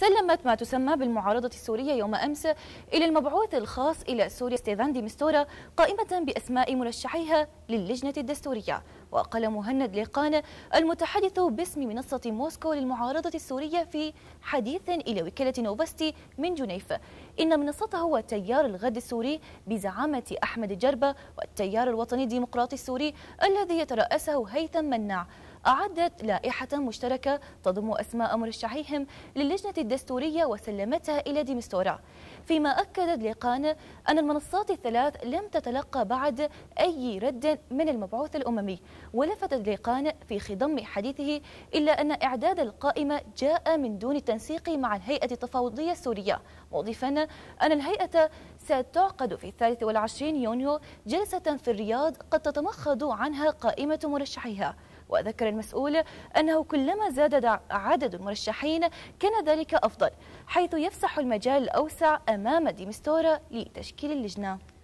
سلمت ما تسمى بالمعارضة السورية يوم أمس إلى المبعوث الخاص إلى سوريا ستيفان دي مستورا قائمة بأسماء مرشحيها للجنة الدستورية وقال مهند ليقان المتحدث باسم منصة موسكو للمعارضة السورية في حديث إلى وكالة نوفستي من جنيف إن منصته هو تيار الغد السوري بزعامة أحمد جربة والتيار الوطني الديمقراطي السوري الذي يترأسه هيثم مناع أعدت لائحة مشتركة تضم أسماء مرشحيهم للجنة الدستورية وسلمتها إلى ديمستورا فيما أكدت ليقان أن المنصات الثلاث لم تتلقى بعد أي رد من المبعوث الأممي ولفتت ليقان في خضم حديثه إلا أن إعداد القائمة جاء من دون التنسيق مع الهيئة التفاوضية السورية مضيفا أن الهيئة ستعقد في 23 يونيو جلسة في الرياض قد تتمخض عنها قائمة مرشحيها وذكر المسؤول أنه كلما زاد عدد المرشحين كان ذلك أفضل حيث يفسح المجال الأوسع أمام ديمستورا لتشكيل اللجنة